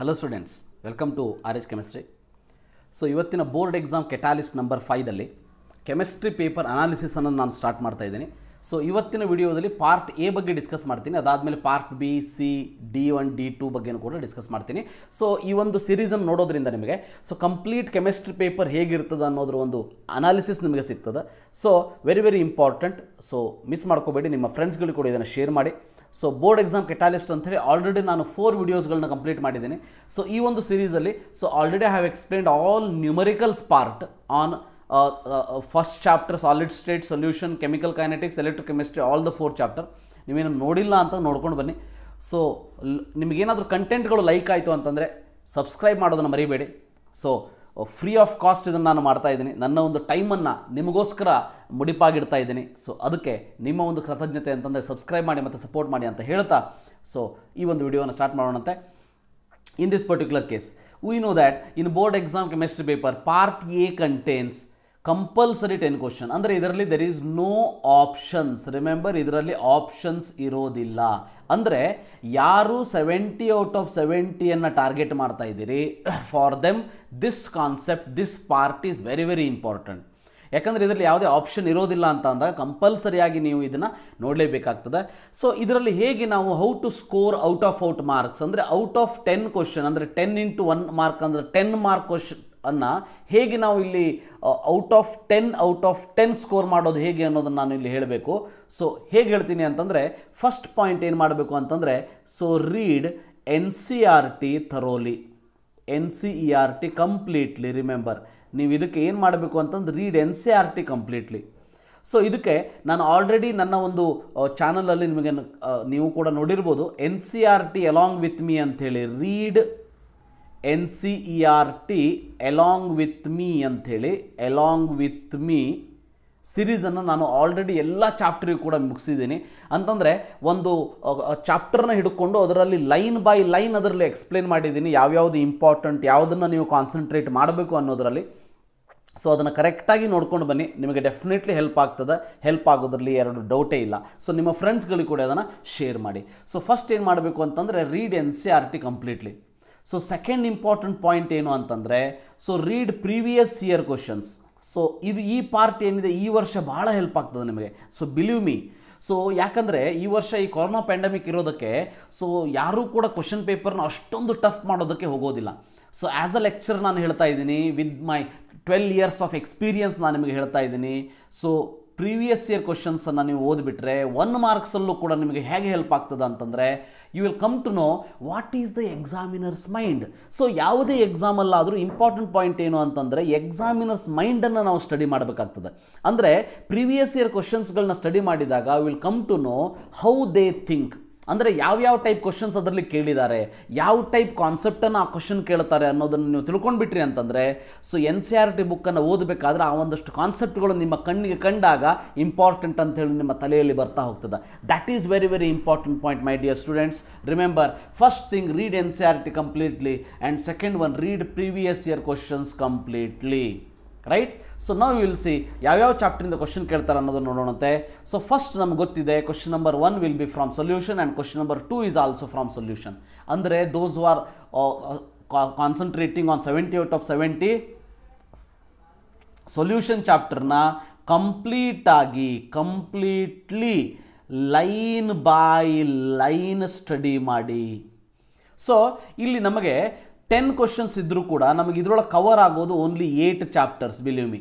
hello students welcome to R H chemistry so ಇವತ್ತಿನ board exam catalyst number ಫೈದಲ್ಲಿ chemistry paper analysis ಅನ್ನೋದು ನಾನು start ಮಾಡ್ತಾ ಇದ್ದೀನಿ ಸೊ ಇವತ್ತಿನ ವಿಡಿಯೋದಲ್ಲಿ ಪಾರ್ಟ್ ಎ ಬಗ್ಗೆ ಡಿಸ್ಕಸ್ ಮಾಡ್ತೀನಿ ಅದಾದಮೇಲೆ part B C D one D two ಬಗ್ಗೆನೂ ಕೂಡ ಡಿಸ್ಕಸ್ ಮಾಡ್ತೀನಿ ಸೊ ಈ ಒಂದು ಸಿರೀಸನ್ನು ನೋಡೋದ್ರಿಂದ ನಿಮಗೆ ಸೊ ಕಂಪ್ಲೀಟ್ ಕೆಮಿಸ್ಟ್ರಿ ಪೇಪರ್ ಹೇಗಿರ್ತದೆ ಅನ್ನೋದ್ರ ಒಂದು ಅನಾಲಿಸಿಸ್ ನಿಮಗೆ ಸಿಗ್ತದೆ so very very important so miss ಮಾಡ್ಕೋಬೇಡಿ ನಿಮ್ಮ ಫ್ರೆಂಡ್ಸ್ಗಳು ಕೂಡ ಇದನ್ನು ಶೇರ್ ಮಾಡಿ ಸೊ ಬೋರ್ಡ್ ಎಕ್ಸಾಮ್ ಕೆಟಾಲಿಸ್ಟ್ ಹೇಳಿ ಆಲ್ರೆಡಿ ನಾನು ಫೋರ್ ವಿಡಿಯೋಸ್ಗಳನ್ನ ಕಂಪ್ಲೀಟ್ ಮಾಡಿದ್ದೀನಿ ಸೊ ಈ ಒಂದು ಸೀರೀಸಲ್ಲಿ so already I have explained all numericals part on first chapter solid state solution chemical kinetics chemistry all the four chapter ನೀವೇನು ನೋಡಿಲ್ಲ ಅಂತ ನೋಡ್ಕೊಂಡು ಬನ್ನಿ ಸೊ ನಿಮಗೇನಾದರೂ ಕಂಟೆಂಟ್ಗಳು ಲೈಕ್ ಆಯಿತು ಅಂತಂದರೆ ಸಬ್ಸ್ಕ್ರೈಬ್ ಮಾಡೋದನ್ನು ಮರಿಬೇಡಿ ಸೊ ಫ್ರೀ ಆಫ್ ಕಾಸ್ಟ್ ಇದನ್ನು ನಾನು ಮಾಡ್ತಾ ಇದ್ದೀನಿ ನನ್ನ ಒಂದು ಟೈಮನ್ನು ನಿಮಗೋಸ್ಕರ ಮುಡಿಪಾಗಿಡ್ತಾ ಇದ್ದೀನಿ ಸೊ ಅದಕ್ಕೆ ನಿಮ್ಮ ಒಂದು ಕೃತಜ್ಞತೆ ಅಂತಂದರೆ ಸಬ್ಸ್ಕ್ರೈಬ್ ಮಾಡಿ ಮತ್ತು ಸಪೋರ್ಟ್ ಮಾಡಿ ಅಂತ ಹೇಳ್ತಾ ಸೊ ಈ ಒಂದು ವಿಡಿಯೋನ ಸ್ಟಾರ್ಟ್ ಮಾಡೋಣಂತೆ in this particular case we know that in board exam chemistry paper part A contains compulsory ten question ಅಂದರೆ ಇದರಲ್ಲಿ there is no options remember ಇದರಲ್ಲಿ ಆಪ್ಷನ್ಸ್ ಇರೋದಿಲ್ಲ ಅಂದರೆ ಯಾರು ಸೆವೆಂಟಿ ಔಟ್ ಆಫ್ ಸೆವೆಂಟಿಯನ್ನು ಟಾರ್ಗೆಟ್ ಮಾಡ್ತಾ ಇದ್ದೀರಿ for them this concept this part is very very important ಯಾಕಂದರೆ ಇದರಲ್ಲಿ ಯಾವುದೇ ಆಪ್ಷನ್ ಇರೋದಿಲ್ಲ ಅಂತ ಅಂದಾಗ ಕಂಪಲ್ಸರಿಯಾಗಿ ನೀವು ಇದನ್ನು ನೋಡಲೇಬೇಕಾಗ್ತದೆ ಸೊ ಇದರಲ್ಲಿ ಹೇಗೆ ನಾವು how to score out of out marks ಅಂದರೆ ಔಟ್ ಆಫ್ ಟೆನ್ ಕ್ವಶನ್ ಅಂದರೆ ಟೆನ್ ಇಂಟು ಒನ್ ಮಾರ್ಕ್ ಅಂದರೆ ಟೆನ್ ಮಾರ್ಕ್ ಕ್ವಶನ್ ಅನ್ನ ಹೇಗೆ ನಾವು ಇಲ್ಲಿ out of ten out of ten score ಮಾಡೋದು ಹೇಗೆ ಅನ್ನೋದನ್ನು ನಾನು ಇಲ್ಲಿ ಹೇಳಬೇಕು ಸೊ ಹೇಗೆ ಹೇಳ್ತೀನಿ ಅಂತಂದರೆ ಫಸ್ಟ್ ಪಾಯಿಂಟ್ ಏನು ಮಾಡಬೇಕು ಅಂತಂದರೆ so read N C R T thoroughly N C E R T completely remember ನೀವು ಇದಕ್ಕೆ ಏನು ಮಾಡಬೇಕು ಅಂತಂದ್ರೆ read N C R T completely so ಇದಕ್ಕೆ ನಾನು ಆಲ್ರೆಡಿ ನನ್ನ ಒಂದು ಚಾನಲಲ್ಲಿ ನಿಮಗೆ ನೀವು ಕೂಡ ನೋಡಿರ್ಬೋದು N C R T along with me ಅಂಥೇಳಿ read N C E R T along with me ಅಂಥೇಳಿ ಎಲಾಂಗ್ ವಿತ್ ಮೀ ಸಿರೀಸನ್ನು ನಾನು ಆಲ್ರೆಡಿ ಎಲ್ಲ ಚಾಪ್ಟ್ರಿಗೂ ಕೂಡ ಮುಗಿಸಿದ್ದೀನಿ ಅಂತಂದರೆ ಒಂದು ಚಾಪ್ಟರ್ನ ಹಿಡ್ಕೊಂಡು ಅದರಲ್ಲಿ ಲೈನ್ ಬೈ ಲೈನ್ ಅದರಲ್ಲಿ ಎಕ್ಸ್ಪ್ಲೇನ್ ಮಾಡಿದ್ದೀನಿ ಯಾವ್ಯಾವುದು ಇಂಪಾರ್ಟೆಂಟ್ ಯಾವುದನ್ನು ನೀವು ಕಾನ್ಸಂಟ್ರೇಟ್ ಮಾಡಬೇಕು ಅನ್ನೋದರಲ್ಲಿ ಸೊ ಅದನ್ನು ಕರೆಕ್ಟಾಗಿ ನೋಡ್ಕೊಂಡು ಬನ್ನಿ ನಿಮಗೆ ಡೆಫಿನೆಟ್ಲಿ ಹೆಲ್ಪ್ ಆಗ್ತದೆ ಹೆಲ್ಪ್ ಆಗೋದ್ರಲ್ಲಿ ಎರಡು ಡೌಟೇ ಇಲ್ಲ ಸೊ ನಿಮ್ಮ ಫ್ರೆಂಡ್ಸ್ಗಳಿಗೆ ಕೂಡ ಅದನ್ನು ಶೇರ್ ಮಾಡಿ ಸೊ ಫಸ್ಟ್ ಏನು ಮಾಡಬೇಕು ಅಂತಂದರೆ read N C R T completely so second important point ಏನು ಅಂತಂದರೆ so read previous year questions so ಇದು ಈ ಪಾರ್ಟ್ ಏನಿದೆ ಈ ವರ್ಷ ಭಾಳ ಹೆಲ್ಪ್ ಆಗ್ತದೆ ನಿಮಗೆ ಸೊ ಬಿಲೀವ್ ಮೀ ಸೊ ಯಾಕಂದರೆ ಈ ವರ್ಷ ಈ ಕೊರೋನಾ ಪ್ಯಾಂಡಮಿಕ್ ಇರೋದಕ್ಕೆ ಸೊ ಯಾರೂ ಕೂಡ ಕ್ವಶನ್ ಪೇಪರ್ನ ಅಷ್ಟೊಂದು ಟಫ್ ಮಾಡೋದಕ್ಕೆ ಹೋಗೋದಿಲ್ಲ ಸೊ ಆ್ಯಸ್ ಅ ಲೆಕ್ಚರ್ ನಾನು ಹೇಳ್ತಾ ಇದ್ದೀನಿ with my twelve years of experience ನಾನು ನಿಮಗೆ ಹೇಳ್ತಾ ಇದ್ದೀನಿ ಸೊ ಪ್ರೀವಿಯಸ್ ಇಯರ್ ಕ್ವಶನ್ಸನ್ನು ನೀವು ಓದಿಬಿಟ್ರೆ ಒನ್ ಮಾರ್ಕ್ಸಲ್ಲೂ ಕೂಡ ನಿಮಗೆ ಹೇಗೆ ಹೆಲ್ಪ್ ಆಗ್ತದೆ ಅಂತಂದರೆ you will come to know what is the examiner's mind so ಯಾವುದೇ ಎಕ್ಸಾಮಲ್ಲಾದರೂ ಇಂಪಾರ್ಟೆಂಟ್ ಪಾಯಿಂಟ್ ಏನು ಅಂತಂದರೆ ಎಕ್ಸಾಮಿನರ್ಸ್ ಮೈಂಡನ್ನು ನಾವು ಸ್ಟಡಿ ಮಾಡಬೇಕಾಗ್ತದೆ ಅಂದರೆ ಪ್ರೀವಿಯಸ್ ಇಯರ್ ಕ್ವಶನ್ಸ್ಗಳನ್ನ ಸ್ಟಡಿ ಮಾಡಿದಾಗ will come to know how they think ಅಂದರೆ ಯಾವ್ಯಾವ ಟೈಪ್ ಕ್ವಶನ್ಸ್ ಅದರಲ್ಲಿ ಕೇಳಿದ್ದಾರೆ ಯಾವ ಟೈಪ್ ಕಾನ್ಸೆಪ್ಟನ್ನು ಆ ಕ್ವಶನ್ ಕೇಳ್ತಾರೆ ಅನ್ನೋದನ್ನು ನೀವು ತಿಳ್ಕೊಂಡ್ಬಿಟ್ರಿ ಅಂತಂದರೆ so N C R e T ಬುಕ್ಕನ್ನು ಓದಬೇಕಾದ್ರೆ ಆ ಒಂದಷ್ಟು ಕಾನ್ಸೆಪ್ಟ್ಗಳು ನಿಮ್ಮ ಕಣ್ಣಿಗೆ ಕಂಡಾಗ ಇಂಪಾರ್ಟೆಂಟ್ ಅಂತ ಹೇಳಿ ನಿಮ್ಮ ತಲೆಯಲ್ಲಿ ಬರ್ತಾ ಹೋಗ್ತದೆ that is very very important point my dear students remember first thing read N C R T completely and second one read previous year questions completely right so ನಾವು ವಿಲ್ ಸಿ ಯಾವ್ಯಾವ ಚಾಪ್ಟರಿಂದ question ಕೇಳ್ತಾರೆ ಅನ್ನೋದನ್ನು ನೋಡೋಣಂತೆ so first ನಮ್ಗೆ ಗೊತ್ತಿದೆ question number one will be from solution and question number two is also from solution ಅಂದರೆ those are concentrating on seventy out of seventy solution ಚಾಪ್ಟರ್ನ ಕಂಪ್ಲೀಟಾಗಿ completely line by line study ಮಾಡಿ so ಇಲ್ಲಿ ನಮಗೆ ten questions ಇದ್ದರೂ ಕೂಡ ನಮಗೆ ಇದರೊಳಗೆ ಕವರ್ ಆಗೋದು only eight chapters believe me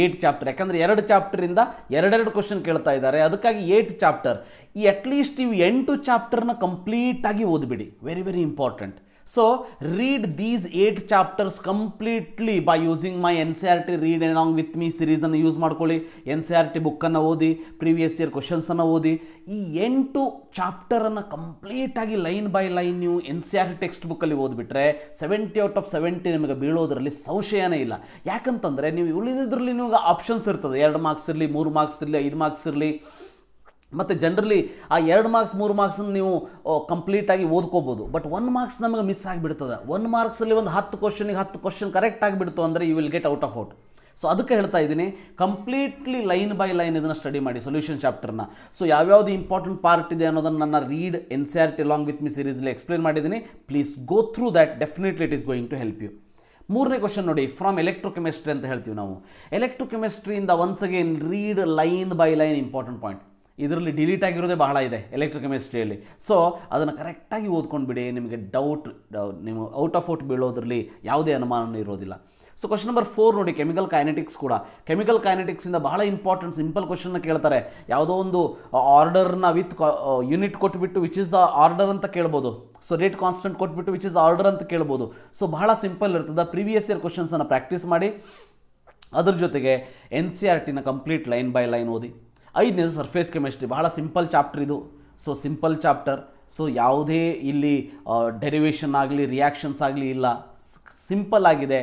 eight chapter ಯಾಕಂದರೆ ಎರಡು ಚಾಪ್ಟರಿಂದ ಎರಡೆರಡು ಕ್ವಶನ್ ಕೇಳ್ತಾ ಇದ್ದಾರೆ ಅದಕ್ಕಾಗಿ ಏಟ್ ಚಾಪ್ಟರ್ ಈ ಅಟ್ಲೀಸ್ಟ್ ನೀವು ಎಂಟು ಚಾಪ್ಟರ್ನ ಕಂಪ್ಲೀಟಾಗಿ ಓದ್ಬಿಡಿ very very important so read So chapters completely by using my N C R T read along ನಾಂಗ್ ವಿತ್ ಮೀ ಸಿರೀಸನ್ನು ಯೂಸ್ ಮಾಡ್ಕೊಳ್ಳಿ ಎನ್ ಸಿ ಆರ್ ಟಿ ಬುಕ್ಕನ್ನು ಓದಿ ಪ್ರೀವಿಯಸ್ ಇಯರ್ ಕ್ವಶನ್ಸನ್ನು ಓದಿ ಈ ಎಂಟು ಚಾಪ್ಟರನ್ನು ಕಂಪ್ಲೀಟಾಗಿ ಲೈನ್ ಬೈ ಲೈನ್ ನೀವು N C R T text ಬುಕ್ಕಲ್ಲಿ ಓದ್ಬಿಟ್ರೆ ಸೆವೆಂಟಿ ಔಟ್ ಆಫ್ ಸೆವೆಂಟಿ ನಿಮಗೆ ಬೀಳೋದರಲ್ಲಿ ಸಂಶಯನೇ ಇಲ್ಲ ಯಾಕಂತಂದರೆ ನೀವು ಉಳಿದಿದ್ರಲ್ಲಿ ನಿಮಗೆ ಆಪ್ಷನ್ಸ್ ಇರ್ತದೆ ಎರಡು ಮಾರ್ಕ್ಸ್ ಇರಲಿ ಮೂರು ಮಾರ್ಕ್ಸ್ ಇರಲಿ ಐದು ಮಾರ್ಕ್ಸ್ ಇರಲಿ ಮತ್ತು ಜನರಲಿ ಆ ಎರಡು ಮಾರ್ಕ್ಸ್ ಮೂರು ಮಾರ್ಕ್ಸನ್ನು ನೀವು ಕಂಪ್ಲೀಟಾಗಿ ಓದ್ಕೋಬೋದು ಬಟ್ ಒನ್ ಮಾರ್ಕ್ಸ್ ನಮಗೆ ಮಿಸ್ ಆಗಿಬಿಡ್ತದೆ ಒನ್ ಮಾರ್ಕ್ಸಲ್ಲಿ ಒಂದು ಹತ್ತು ಕ್ವಶನಿಗೆ ಹತ್ತು ಕ್ವಶನ್ ಕರೆಕ್ಟ್ ಆಗಿಬಿಡ್ತು ಅಂದರೆ you will get out of out so ಅದಕ್ಕೆ ಹೇಳ್ತಾ ಇದ್ದೀನಿ ಕಂಪ್ಲೀಟ್ಲಿ ಲೈನ್ ಬೈ ಲೈನ್ ಇದನ್ನು ಸ್ಟಡಿ ಮಾಡಿ ಸೊಲ್ಯೂಷನ್ ಚಾಪ್ಟರ್ನ ಸೊ ಯಾವ್ಯಾವ್ದು ಇಂಪಾರ್ಟೆಂಟ್ ಪಾರ್ಟ್ ಇದೆ ಅನ್ನೋದನ್ನು ನನ್ನ read N C R T along with me ಸೀರೀಸ್ಲಿ ಎಕ್ಸ್ಪ್ಲೇನ್ ಮಾಡಿದ್ದೀನಿ please go through that definitely it is going to help you ಮೂರನೇ ಕ್ವಶನ್ ನೋಡಿ ಫ್ರಮ್ ಎಲೆಕ್ಟ್ರೋಕೆಮಿಸ್ಟ್ರಿ ಅಂತ ಹೇಳ್ತೀವಿ ನಾವು ಕೆಮಿಸ್ಟ್ರಿಯಿಂದ once again read line by line important point ಇದರಲ್ಲಿ delete ಆಗಿರೋದೇ ಬಹಳ ಇದೆ ಎಲೆಕ್ಟ್ರಿಕ್ ಕೆಮಿಸ್ಟ್ರಿಯಲ್ಲಿ ಸೊ ಅದನ್ನು ಕರೆಕ್ಟಾಗಿ ಓದ್ಕೊಂಡು ಬಿಡಿ ನಿಮಗೆ ಡೌಟ್ ನೀವು ಔಟ್ ಆಫ್ ಔಟ್ ಬೀಳೋದ್ರಲ್ಲಿ ಯಾವುದೇ ಅನುಮಾನವೂ ಇರೋದಿಲ್ಲ ಸೊ ಕ್ವಶನ್ ನಂಬರ್ ಫೋರ್ ನೋಡಿ ಕೆಮಿಕಲ್ ಕೈನೆಟಿಕ್ಸ್ ಕೂಡ ಕೆಮಿಕಲ್ ಕೈನೆಟಿಕ್ಸಿಂದ ಬಹಳ ಇಂಪಾರ್ಟೆಂಟ್ ಸಿಂಪಲ್ ಕ್ವಶನ್ನ ಕೇಳ್ತಾರೆ ಯಾವುದೋ ಒಂದು ಆರ್ಡರ್ನ ವಿತ್ ಯೂನಿಟ್ ಕೊಟ್ಬಿಟ್ಟು ವಿಚ್ ಇಸ್ ದ ಆರ್ಡರ್ ಅಂತ ಕೇಳ್ಬೋದು ಸೊ ರೇಟ್ ಕಾನ್ಸ್ಟೆಂಟ್ ಕೊಟ್ಬಿಟ್ಟು ವಿಚ್ ಇಸ್ ಆರ್ಡರ್ ಅಂತ ಕೇಳ್ಬೋದು ಸೊ ಬಹಳ ಸಿಂಪಲ್ ಇರ್ತದೆ ಪ್ರೀವಿಯಸ್ ಇಯರ್ ಕ್ವಶನ್ಸನ್ನು ಪ್ರಾಕ್ಟೀಸ್ ಮಾಡಿ ಅದ್ರ ಜೊತೆಗೆ ಎನ್ ಸಿ ಆರ್ ಟಿನ ಕಂಪ್ಲೀಟ್ ಲೈನ್ ಬೈ ಲೈನ್ ಓದಿ ಐದನೇದು ಸರ್ಫೇಸ್ ಕೆಮಿಸ್ಟ್ರಿ ಬಹಳ ಸಿಂಪಲ್ ಚಾಪ್ಟರ್ ಇದು ಸೊ ಸಿಂಪಲ್ ಚಾಪ್ಟರ್ ಸೊ ಯಾವುದೇ ಇಲ್ಲಿ ಡೆರಿವೇಷನ್ ಆಗಲಿ ರಿಯಾಕ್ಷನ್ಸ್ ಆಗಲಿ ಇಲ್ಲ ಸಿಂಪಲ್ ಆಗಿದೆ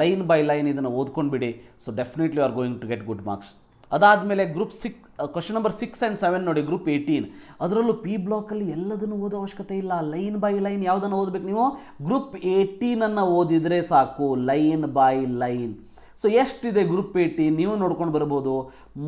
ಲೈನ್ ಬೈ ಲೈನ್ ಇದನ್ನು ಬಿಡಿ so definitely are going to get good marks ಅದಾದಮೇಲೆ group six question number six and seven ನೋಡಿ ಗ್ರೂಪ್ ಏಯ್ಟೀನ್ ಅದರಲ್ಲೂ ಪಿ ಬ್ಲಾಕಲ್ಲಿ ಎಲ್ಲದನ್ನು ಓದೋ ಅವಶ್ಯಕತೆ ಇಲ್ಲ ಲೈನ್ ಬೈ ಲೈನ್ ಯಾವುದನ್ನು ಓದಬೇಕು ನೀವು ಗ್ರೂಪ್ ಏಯ್ಟೀನನ್ನು ಓದಿದರೆ ಸಾಕು ಲೈನ್ ಬೈ ಲೈನ್ ಸೊ ಎಷ್ಟಿದೆ ಗ್ರೂಪ್ ಪೇಟಿ ನೀವು ನೋಡ್ಕೊಂಡು ಬರ್ಬೋದು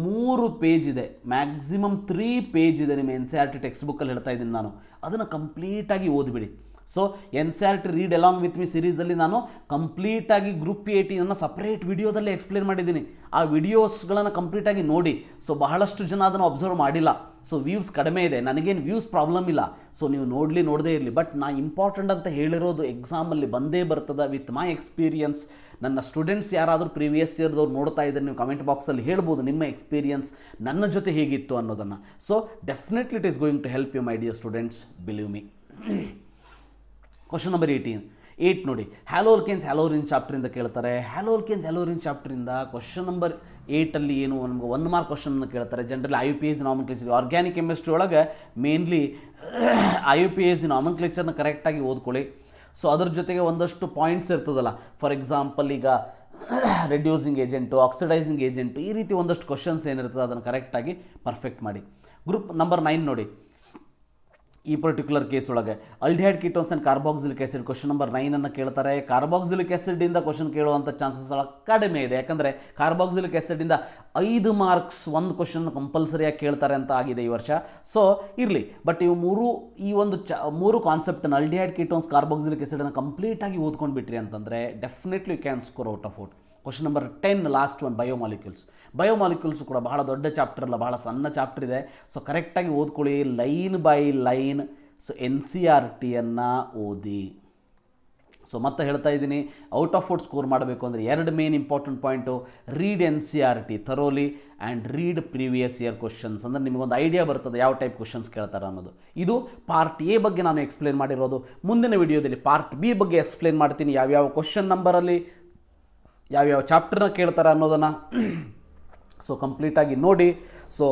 ಮೂರು ಪೇಜ್ ಇದೆ ಮ್ಯಾಕ್ಸಿಮಮ್ ತ್ರೀ ಪೇಜ್ ಇದೆ ನಿಮ್ಮ N C R T text ಬುಕ್ಕಲ್ಲಿ ಹೇಳ್ತಾ ಇದ್ದೀನಿ ನಾನು ಅದನ್ನು ಕಂಪ್ಲೀಟಾಗಿ ಓದಿಬಿಡಿ so N C R T read along with me ಸಿರೀಸಲ್ಲಿ ನಾನು ಕಂಪ್ಲೀಟಾಗಿ ಗ್ರೂಪ್ ಪಿ ಎ ಸಪ್ರೇಟ್ ವಿಡಿಯೋದಲ್ಲಿ ಎಕ್ಸ್ಪ್ಲೇನ್ ಮಾಡಿದ್ದೀನಿ ಆ ವಿಡಿಯೋಸ್ಗಳನ್ನು ಕಂಪ್ಲೀಟಾಗಿ ನೋಡಿ ಸೊ ಬಹಳಷ್ಟು ಜನ ಅದನ್ನು ಅಬ್ಸರ್ವ್ ಮಾಡಿಲ್ಲ ಸೊ ವ್ಯೂಸ್ ಕಡಿಮೆ ಇದೆ ನನಗೇನು ವ್ಯೂಸ್ ಪ್ರಾಬ್ಲಮ್ ಇಲ್ಲ ಸೊ ನೀವು ನೋಡಲಿ ನೋಡದೇ ಇರಲಿ ಬಟ್ ನಾ ಇಂಪಾರ್ಟೆಂಟ್ ಅಂತ ಹೇಳಿರೋದು ಎಕ್ಸಾಮಲ್ಲಿ ಬಂದೇ ಬರ್ತದೆ ವಿತ್ ಮೈ ಎಕ್ಸ್ಪೀರಿಯನ್ಸ್ ನನ್ನ ಸ್ಟೂಡೆಂಟ್ಸ್ ಯಾರಾದರೂ ಪ್ರೀವಿಯಸ್ ಇಯರ್ದವ್ರು ನೋಡ್ತಾ ಇದ್ದಾರೆ ನೀವು ಕಮೆಂಟ್ ಬಾಕ್ಸಲ್ಲಿ ಹೇಳ್ಬೋದು ನಿಮ್ಮ ಎಕ್ಸ್ಪೀರಿಯನ್ಸ್ ನನ್ನ ಜೊತೆ ಹೇಗಿತ್ತು ಅನ್ನೋದನ್ನು so definitely it is going to help you my dear students believe me question number eighteen eight ನೋಡಿ ಹ್ಯಾಲೋಲ್ಕೆನ್ಸ್ ಹ್ಯಾಲೋರಿನ್ ಚಾಪ್ಟ್ರಿಂದ ಕೇಳ್ತಾರೆ ಹ್ಯಾಲೋಲ್ಕೆನ್ಸ್ ಹ್ಯಾಲೋರಿನ್ ಚಾಪ್ಟ್ರಿಂದ ಕ್ವಶನ್ ನಂಬರ್ ಏಯ್ಟಲ್ಲಿ ಏನು ನಮ್ಗೆ ಒನ್ ಮಾರ್ಕ್ ಅನ್ನು ಕೇಳ್ತಾರೆ generally I U P S nomenclature organic chemistry ಒಳಗೆ mainly I U P S ನಾಮನ್ಕ್ಲೇಚರ್ನ ಕರೆಕ್ಟಾಗಿ ಓದ್ಕೊಳ್ಳಿ ಸೊ ಅದ್ರ ಜೊತೆಗೆ ಒಂದಷ್ಟು ಪಾಯಿಂಟ್ಸ್ ಇರ್ತದಲ್ಲ ಫಾರ್ ಎಕ್ಸಾಂಪಲ್ ಈಗ ರೆಡ್ಯೂಸಿಂಗ್ ಏಜೆಂಟು ಆಕ್ಸಿಡೈಸಿಂಗ್ ಏಜೆಂಟು ಈ ರೀತಿ ಒಂದಷ್ಟು ಕ್ವಶನ್ಸ್ ಏನಿರ್ತದೆ ಅದನ್ನು ಕರೆಕ್ಟಾಗಿ ಪರ್ಫೆಕ್ಟ್ ಮಾಡಿ ಗ್ರೂಪ್ ನಂಬರ್ ನೈನ್ ನೋಡಿ ಈ ಪರ್ಟಿಕ್ಯುಲರ್ ಕೇಸ್ ಒಳಗೆ aldehyde ketones and carboxylic acid question number ನೈನನ್ನು ಕೇಳ್ತಾರೆ ಕಾರ್ಬಾಕ್ಸಿಲಿಕ್ ಇಂದ ಕ್ವಶನ್ ಕೇಳುವಂಥ ಚಾನ್ಸಸ್ ಒಳಗೆ ಕಡಿಮೆ ಇದೆ ಯಾಕಂದರೆ ಕಾರ್ಬಾಕ್ಸಿಲಿಕ್ ಆ್ಯಸಿಡಿಂದ ಐದು ಮಾರ್ಕ್ಸ್ ಒಂದು ಕ್ವಶನ್ ಕಂಪಲ್ಸರಿಯಾಗಿ ಕೇಳ್ತಾರೆ ಅಂತ ಆಗಿದೆ ಈ ವರ್ಷ ಸೊ ಇರಲಿ ಬಟ್ ಇವು ಮೂರು ಈ ಒಂದು ಚ ಮೂರು ಕಾನ್ಸೆಪ್ಟನ್ನು ಅಲ್ಡಿಹೈಡ್ ಕೀಟೋನ್ಸ್ ಕಾರ್ಬಾಕ್ಸಿಲಿಕ್ ಎಸಿಡನ್ನು ಕಂಪ್ಲೀಟಾಗಿ ಓದ್ಕೊಂಡು ಬಿಟ್ರಿ ಅಂತಂದರೆ definitely you can score out of out question number ten last one biomolecules biomolecules ಕೂಡ ಬಹಳ ದೊಡ್ಡ ಚಾಪ್ಟರ್ ಅಲ್ಲ ಬಹಳ ಸಣ್ಣ ಚಾಪ್ಟರ್ ಇದೆ ಸೊ ಕರೆಕ್ಟಾಗಿ ಓದ್ಕೊಳ್ಳಿ line by line so N C R ಟಿಯನ್ನು ಓದಿ ಸೊ ಮತ್ತೆ ಹೇಳ್ತಾ ಇದ್ದೀನಿ ಔಟ್ ಆಫ್ ಔಟ್ ಸ್ಕೋರ್ ಮಾಡಬೇಕು ಅಂದರೆ ಎರಡು main important point read N C R T thoroughly and read previous year questions ಅಂದರೆ ನಿಮಗೊಂದು ಐಡಿಯಾ ಬರ್ತದೆ ಯಾವ ಟೈಪ್ ಕ್ವಶನ್ಸ್ ಕೇಳ್ತಾರೆ ಅನ್ನೋದು ಇದು ಪಾರ್ಟ್ ಎ ಬಗ್ಗೆ ನಾನು ಎಕ್ಸ್ಪ್ಲೇನ್ ಮಾಡಿರೋದು ಮುಂದಿನ ವಿಡಿಯೋದಲ್ಲಿ ಪಾರ್ಟ್ ಬಿ ಬಗ್ಗೆ ಎಕ್ಸ್ಪ್ಲೇನ್ ಮಾಡ್ತೀನಿ ಯಾವ್ಯಾವ ಕ್ವಶನ್ ನಂಬರಲ್ಲಿ ಯಾವ್ಯಾವ ಚಾಪ್ಟರ್ನ ಕೇಳ್ತಾರೆ ಅನ್ನೋದನ್ನು ಸೊ ಕಂಪ್ಲೀಟಾಗಿ ನೋಡಿ ಸೊ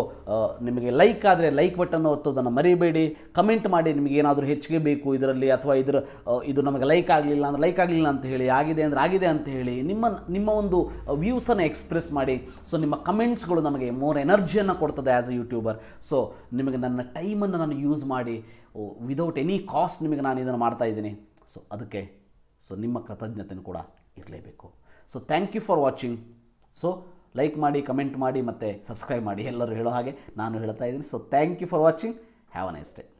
ನಿಮಗೆ ಲೈಕ್ ಆದರೆ ಲೈಕ್ ಬಟನ್ ಒತ್ತೋದನ್ನು ಮರಿಬೇಡಿ ಕಮೆಂಟ್ ಮಾಡಿ ನಿಮಗೆ ಏನಾದರೂ ಹೆಚ್ಚಿಗೆ ಬೇಕು ಇದರಲ್ಲಿ ಅಥವಾ ಇದರ ಇದು ನಮಗೆ ಲೈಕ್ ಆಗಲಿಲ್ಲ ಅಂದರೆ ಲೈಕ್ ಆಗಲಿಲ್ಲ ಅಂತ ಹೇಳಿ ಆಗಿದೆ ಅಂದರೆ ಆಗಿದೆ ಅಂತ ಹೇಳಿ ನಿಮ್ಮ ನಿಮ್ಮ ಒಂದು ವ್ಯೂಸನ್ನು ಎಕ್ಸ್ಪ್ರೆಸ್ ಮಾಡಿ ಸೊ ನಿಮ್ಮ ಕಮೆಂಟ್ಸ್ಗಳು ನಮಗೆ ಮೋರ್ ಎನರ್ಜಿಯನ್ನು ಕೊಡ್ತದೆ ಆ್ಯಸ್ ಎ ಯೂಟ್ಯೂಬರ್ ಸೊ ನಿಮಗೆ ನನ್ನ ಟೈಮನ್ನು ನಾನು ಯೂಸ್ ಮಾಡಿ ವಿದೌಟ್ ಎನಿ ಕಾಸ್ಟ್ ನಿಮಗೆ ನಾನು ಇದನ್ನು ಮಾಡ್ತಾ ಇದ್ದೀನಿ ಸೊ ಅದಕ್ಕೆ ಸೊ ನಿಮ್ಮ ಕೃತಜ್ಞತೆಯೂ ಕೂಡ ಇರಲೇಬೇಕು so thank you for watching so like ಮಾಡಿ ಕಮೆಂಟ್ ಮಾಡಿ ಮತ್ತು ಸಬ್ಸ್ಕ್ರೈಬ್ ಮಾಡಿ ಎಲ್ಲರೂ ಹೇಳೋ ಹಾಗೆ ನಾನು ಹೇಳ್ತಾ ಇದ್ದೀನಿ so thank you for watching have a nice day